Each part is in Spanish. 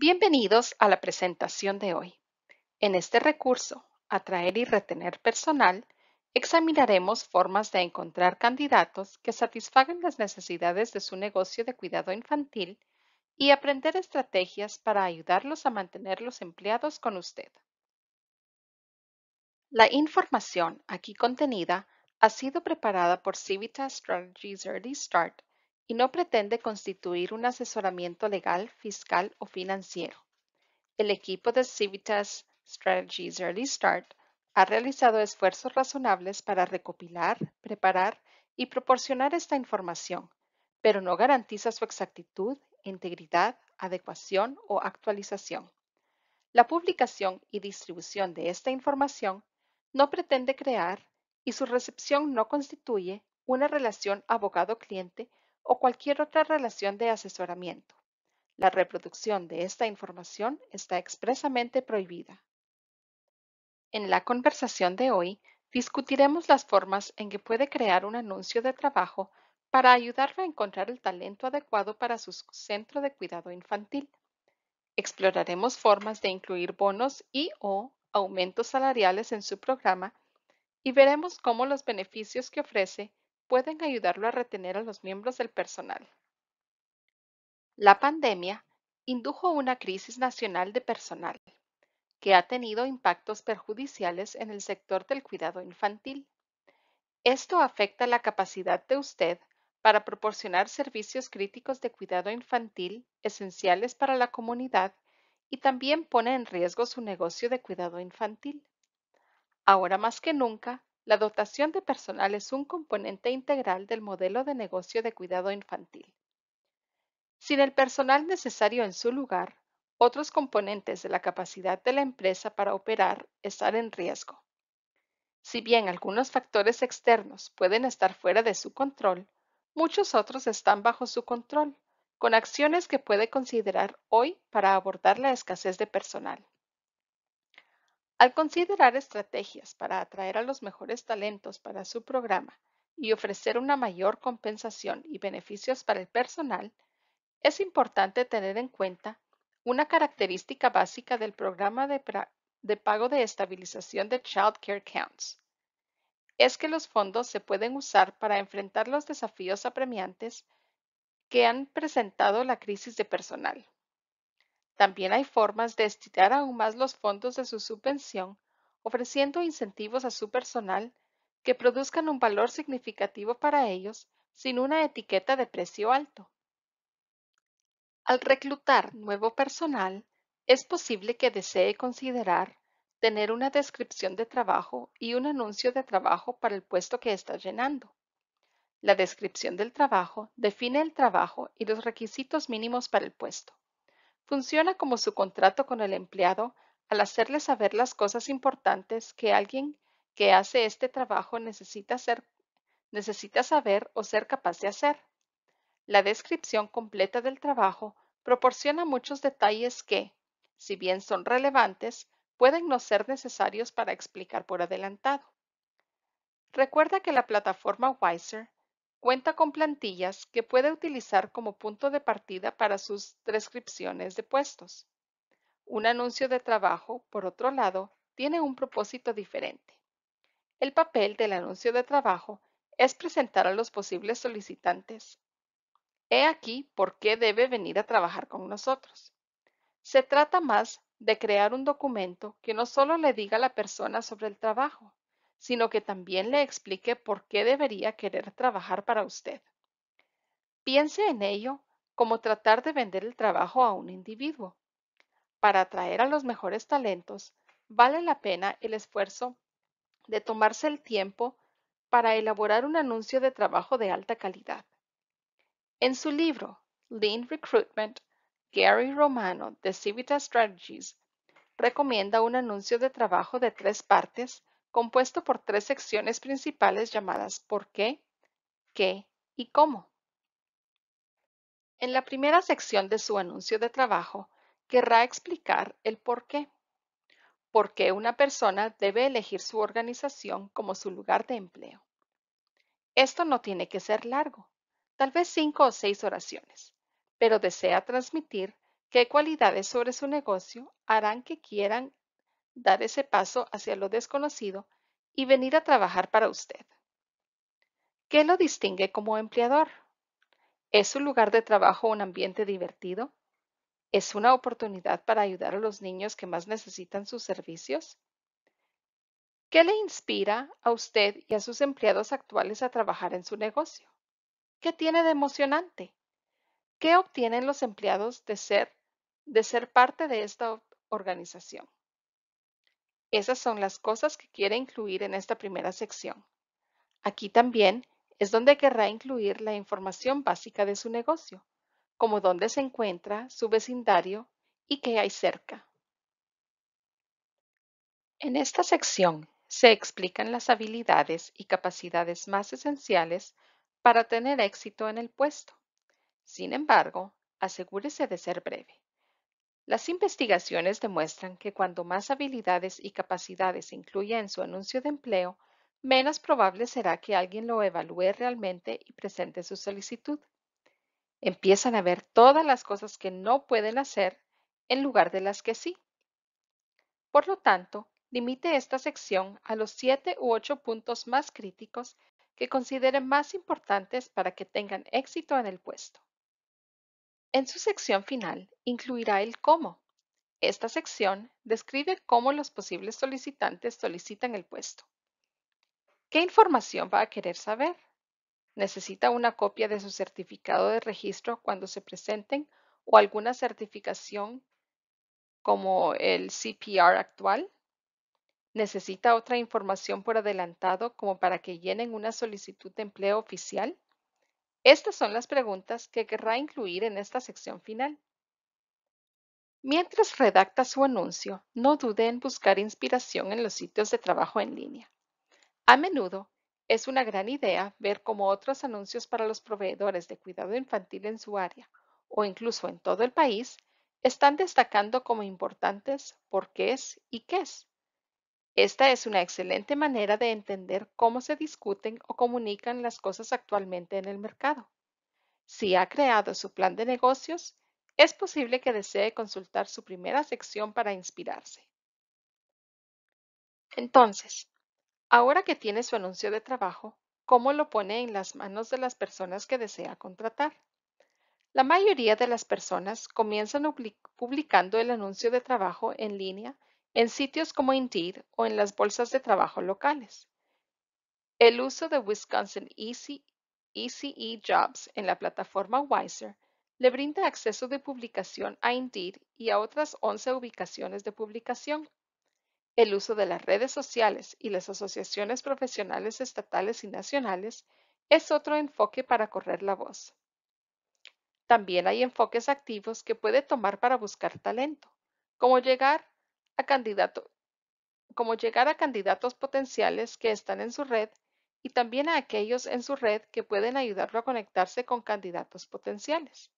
Bienvenidos a la presentación de hoy. En este recurso, Atraer y retener personal, examinaremos formas de encontrar candidatos que satisfagan las necesidades de su negocio de cuidado infantil y aprender estrategias para ayudarlos a mantener los empleados con usted. La información aquí contenida ha sido preparada por Civitas Strategies Early Start y no pretende constituir un asesoramiento legal, fiscal o financiero. El equipo de Civitas Strategies Early Start ha realizado esfuerzos razonables para recopilar, preparar y proporcionar esta información, pero no garantiza su exactitud, integridad, adecuación o actualización. La publicación y distribución de esta información no pretende crear y su recepción no constituye una relación abogado-cliente o cualquier otra relación de asesoramiento. La reproducción de esta información está expresamente prohibida. En la conversación de hoy, discutiremos las formas en que puede crear un anuncio de trabajo para ayudarlo a encontrar el talento adecuado para su centro de cuidado infantil. Exploraremos formas de incluir bonos y o aumentos salariales en su programa y veremos cómo los beneficios que ofrece pueden ayudarlo a retener a los miembros del personal. La pandemia indujo una crisis nacional de personal, que ha tenido impactos perjudiciales en el sector del cuidado infantil. Esto afecta la capacidad de usted para proporcionar servicios críticos de cuidado infantil esenciales para la comunidad y también pone en riesgo su negocio de cuidado infantil. Ahora más que nunca, la dotación de personal es un componente integral del modelo de negocio de cuidado infantil. Sin el personal necesario en su lugar, otros componentes de la capacidad de la empresa para operar están en riesgo. Si bien algunos factores externos pueden estar fuera de su control, muchos otros están bajo su control, con acciones que puede considerar hoy para abordar la escasez de personal. Al considerar estrategias para atraer a los mejores talentos para su programa y ofrecer una mayor compensación y beneficios para el personal, es importante tener en cuenta una característica básica del programa de, pago de estabilización de Child Care Counts. Es que los fondos se pueden usar para enfrentar los desafíos apremiantes que han presentado la crisis de personal. También hay formas de estirar aún más los fondos de su subvención, ofreciendo incentivos a su personal que produzcan un valor significativo para ellos sin una etiqueta de precio alto. Al reclutar nuevo personal, es posible que desee considerar tener una descripción de trabajo y un anuncio de trabajo para el puesto que está llenando. La descripción del trabajo define el trabajo y los requisitos mínimos para el puesto. Funciona como su contrato con el empleado al hacerle saber las cosas importantes que alguien que hace este trabajo necesita, saber o ser capaz de hacer. La descripción completa del trabajo proporciona muchos detalles que, si bien son relevantes, pueden no ser necesarios para explicar por adelantado. Recuerda que la plataforma Wiser Cuenta con plantillas que puede utilizar como punto de partida para sus transcripciones de puestos. Un anuncio de trabajo, por otro lado, tiene un propósito diferente. El papel del anuncio de trabajo es presentar a los posibles solicitantes. He aquí por qué debe venir a trabajar con nosotros. Se trata más de crear un documento que no solo le diga a la persona sobre el trabajo, sino que también le explique por qué debería querer trabajar para usted. Piense en ello como tratar de vender el trabajo a un individuo. Para atraer a los mejores talentos, vale la pena el esfuerzo de tomarse el tiempo para elaborar un anuncio de trabajo de alta calidad. En su libro, Lean Recruitment, Gary Romano de Civitas Strategies recomienda un anuncio de trabajo de tres partes compuesto por tres secciones principales llamadas por qué, qué y cómo. En la primera sección de su anuncio de trabajo, querrá explicar el por qué. ¿Por qué una persona debe elegir su organización como su lugar de empleo? Esto no tiene que ser largo, tal vez cinco o seis oraciones, pero desea transmitir qué cualidades sobre su negocio harán que quieran dar ese paso hacia lo desconocido y venir a trabajar para usted. ¿Qué lo distingue como empleador? ¿Es su lugar de trabajo un ambiente divertido? ¿Es una oportunidad para ayudar a los niños que más necesitan sus servicios? ¿Qué le inspira a usted y a sus empleados actuales a trabajar en su negocio? ¿Qué tiene de emocionante? ¿Qué obtienen los empleados de ser, de ser parte de esta organización? Esas son las cosas que quiere incluir en esta primera sección. Aquí también es donde querrá incluir la información básica de su negocio, como dónde se encuentra, su vecindario y qué hay cerca. En esta sección se explican las habilidades y capacidades más esenciales para tener éxito en el puesto. Sin embargo, asegúrese de ser breve. Las investigaciones demuestran que cuando más habilidades y capacidades incluye en su anuncio de empleo, menos probable será que alguien lo evalúe realmente y presente su solicitud. Empiezan a ver todas las cosas que no pueden hacer en lugar de las que sí. Por lo tanto, limite esta sección a los siete u ocho puntos más críticos que considere más importantes para que tengan éxito en el puesto. En su sección final incluirá el cómo. Esta sección describe cómo los posibles solicitantes solicitan el puesto. ¿Qué información va a querer saber? Necesita una copia de su certificado de registro cuando se presenten o alguna certificación como el CPR actual. Necesita otra información por adelantado como para que llenen una solicitud de empleo oficial. Estas son las preguntas que querrá incluir en esta sección final. Mientras redacta su anuncio, no dude en buscar inspiración en los sitios de trabajo en línea. A menudo, es una gran idea ver cómo otros anuncios para los proveedores de cuidado infantil en su área o incluso en todo el país están destacando como importantes por qué es y qué es. Esta es una excelente manera de entender cómo se discuten o comunican las cosas actualmente en el mercado. Si ha creado su plan de negocios, es posible que desee consultar su primera sección para inspirarse. Entonces, ahora que tiene su anuncio de trabajo, ¿cómo lo pone en las manos de las personas que desea contratar? La mayoría de las personas comienzan publicando el anuncio de trabajo en línea en sitios como Indeed o en las bolsas de trabajo locales. El uso de Wisconsin ECE Jobs en la plataforma Wiser le brinda acceso de publicación a Indeed y a otras 11 ubicaciones de publicación. El uso de las redes sociales y las asociaciones profesionales estatales y nacionales es otro enfoque para correr la voz. También hay enfoques activos que puede tomar para buscar talento, como llegar a candidatos, como llegar a candidatos potenciales que están en su red y también a aquellos en su red que pueden ayudarlo a conectarse con candidatos potenciales.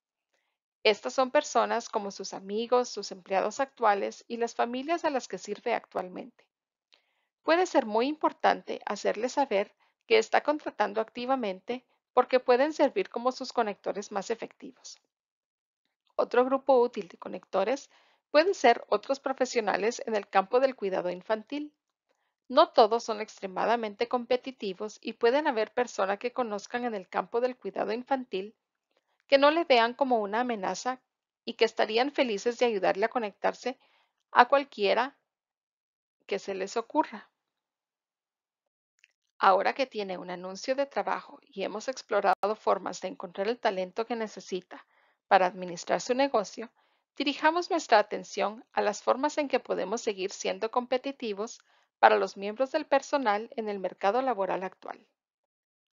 Estas son personas como sus amigos, sus empleados actuales y las familias a las que sirve actualmente. Puede ser muy importante hacerles saber que está contratando activamente porque pueden servir como sus conectores más efectivos. Otro grupo útil de conectores pueden ser otros profesionales en el campo del cuidado infantil. No todos son extremadamente competitivos y pueden haber personas que conozcan en el campo del cuidado infantil que no le vean como una amenaza y que estarían felices de ayudarle a conectarse a cualquiera que se les ocurra. Ahora que tiene un anuncio de trabajo y hemos explorado formas de encontrar el talento que necesita para administrar su negocio, Dirijamos nuestra atención a las formas en que podemos seguir siendo competitivos para los miembros del personal en el mercado laboral actual.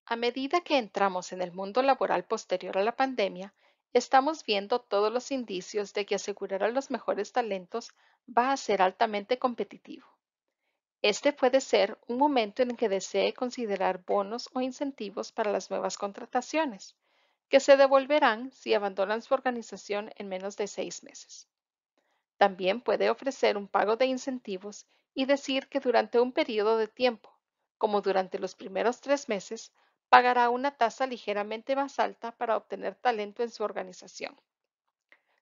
A medida que entramos en el mundo laboral posterior a la pandemia, estamos viendo todos los indicios de que asegurar a los mejores talentos va a ser altamente competitivo. Este puede ser un momento en el que desee considerar bonos o incentivos para las nuevas contrataciones, que se devolverán si abandonan su organización en menos de seis meses. También puede ofrecer un pago de incentivos y decir que durante un periodo de tiempo, como durante los primeros tres meses, pagará una tasa ligeramente más alta para obtener talento en su organización.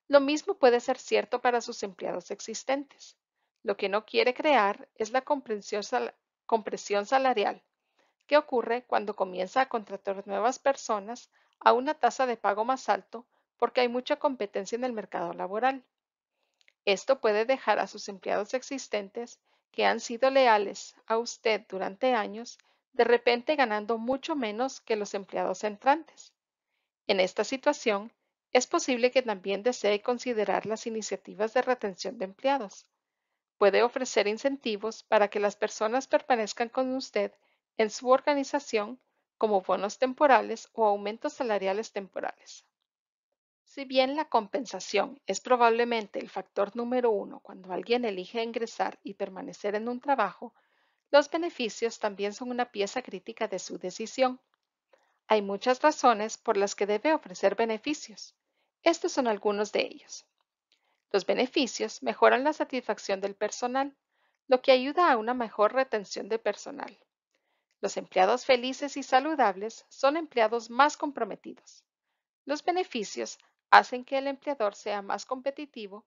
Lo mismo puede ser cierto para sus empleados existentes. Lo que no quiere crear es la compresión, salarial, que ocurre cuando comienza a contratar nuevas personas a una tasa de pago más alto porque hay mucha competencia en el mercado laboral. Esto puede dejar a sus empleados existentes que han sido leales a usted durante años, de repente ganando mucho menos que los empleados entrantes. En esta situación, es posible que también desee considerar las iniciativas de retención de empleados. Puede ofrecer incentivos para que las personas permanezcan con usted en su organización como bonos temporales o aumentos salariales temporales. Si bien la compensación es probablemente el factor número uno cuando alguien elige ingresar y permanecer en un trabajo, los beneficios también son una pieza crítica de su decisión. Hay muchas razones por las que debe ofrecer beneficios. Estos son algunos de ellos. Los beneficios mejoran la satisfacción del personal, lo que ayuda a una mejor retención de personal. Los empleados felices y saludables son empleados más comprometidos. Los beneficios hacen que el empleador sea más competitivo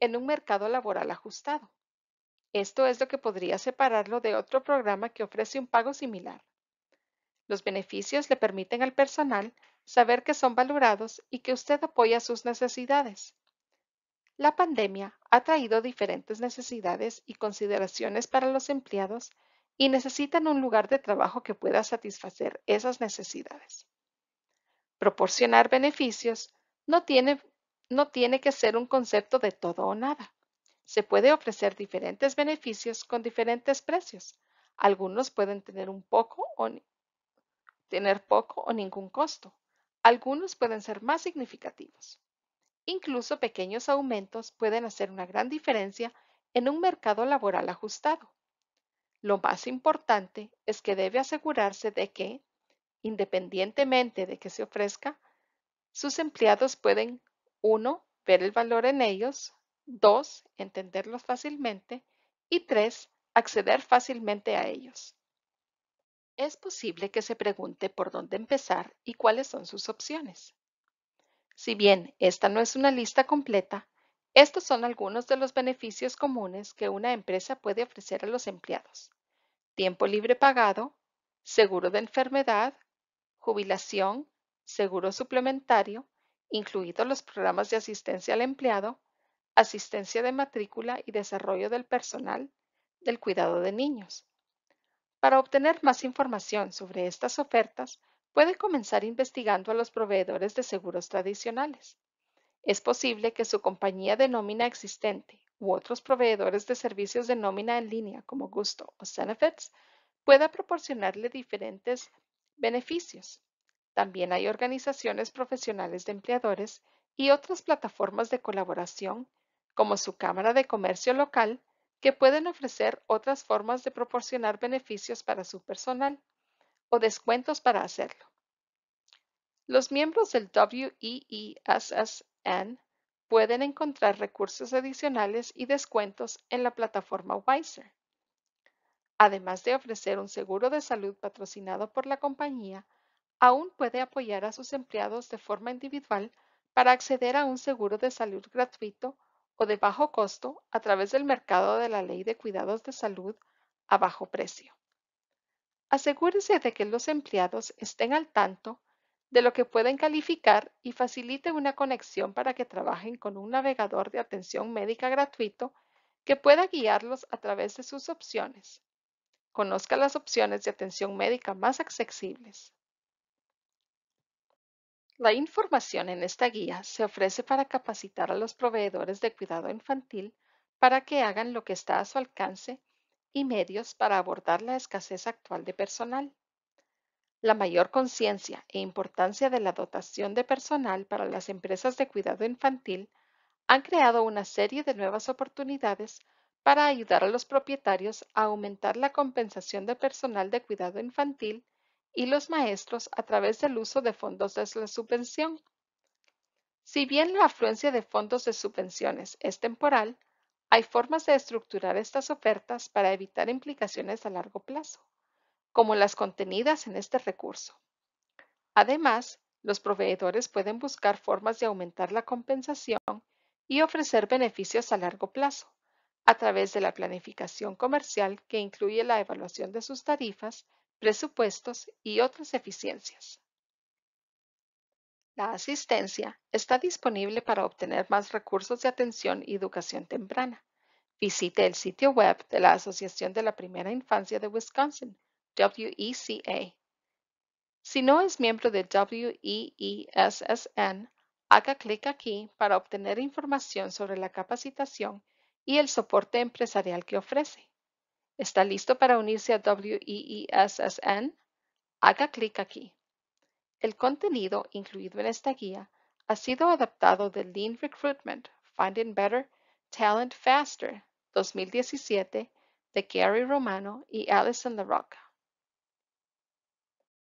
en un mercado laboral ajustado. Esto es lo que podría separarlo de otro programa que ofrece un pago similar. Los beneficios le permiten al personal saber que son valorados y que usted apoya sus necesidades. La pandemia ha traído diferentes necesidades y consideraciones para los empleados y necesitan un lugar de trabajo que pueda satisfacer esas necesidades. Proporcionar beneficios no tiene, que ser un concepto de todo o nada. Se puede ofrecer diferentes beneficios con diferentes precios. Algunos pueden tener un poco o tener poco o ningún costo. Algunos pueden ser más significativos. Incluso pequeños aumentos pueden hacer una gran diferencia en un mercado laboral ajustado. Lo más importante es que debe asegurarse de que, independientemente de que se ofrezca, sus empleados pueden uno ver el valor en ellos, 2. entenderlos fácilmente y 3. acceder fácilmente a ellos. Es posible que se pregunte por dónde empezar y cuáles son sus opciones. Si bien esta no es una lista completa, estos son algunos de los beneficios comunes que una empresa puede ofrecer a los empleados tiempo libre pagado, seguro de enfermedad, jubilación, seguro suplementario, incluidos los programas de asistencia al empleado, asistencia de matrícula y desarrollo del personal del cuidado de niños. Para obtener más información sobre estas ofertas, puede comenzar investigando a los proveedores de seguros tradicionales. Es posible que su compañía de nómina existente u otros proveedores de servicios de nómina en línea como Gusto o Benefits pueda proporcionarle diferentes beneficios. También hay organizaciones profesionales de empleadores y otras plataformas de colaboración como su Cámara de Comercio local que pueden ofrecer otras formas de proporcionar beneficios para su personal o descuentos para hacerlo. Los miembros del WEESSN pueden encontrar recursos adicionales y descuentos en la plataforma Wiser. Además de ofrecer un seguro de salud patrocinado por la compañía, aún puede apoyar a sus empleados de forma individual para acceder a un seguro de salud gratuito o de bajo costo a través del mercado de la Ley de Cuidados de Salud a bajo precio. Asegúrese de que los empleados estén al tanto de lo que pueden calificar y facilite una conexión para que trabajen con un navegador de atención médica gratuito que pueda guiarlos a través de sus opciones. Conozca las opciones de atención médica más accesibles. La información en esta guía se ofrece para capacitar a los proveedores de cuidado infantil para que hagan lo que está a su alcance y medios para abordar la escasez actual de personal. La mayor conciencia e importancia de la dotación de personal para las empresas de cuidado infantil han creado una serie de nuevas oportunidades para ayudar a los propietarios a aumentar la compensación de personal de cuidado infantil y los maestros a través del uso de fondos de subvención. Si bien la afluencia de fondos de subvenciones es temporal, hay formas de estructurar estas ofertas para evitar implicaciones a largo plazo como las contenidas en este recurso. Además, los proveedores pueden buscar formas de aumentar la compensación y ofrecer beneficios a largo plazo a través de la planificación comercial que incluye la evaluación de sus tarifas, presupuestos y otras eficiencias. La asistencia está disponible para obtener más recursos de atención y educación temprana. Visite el sitio web de la Asociación de la Primera Infancia de Wisconsin WECA. Si no es miembro de WEESSN, haga clic aquí para obtener información sobre la capacitación y el soporte empresarial que ofrece. ¿Está listo para unirse a WEESSN? Haga clic aquí. El contenido incluido en esta guía ha sido adaptado de Lean Recruitment, Finding Better, Talent Faster 2017 de Gary Romano y Allison LaRocca.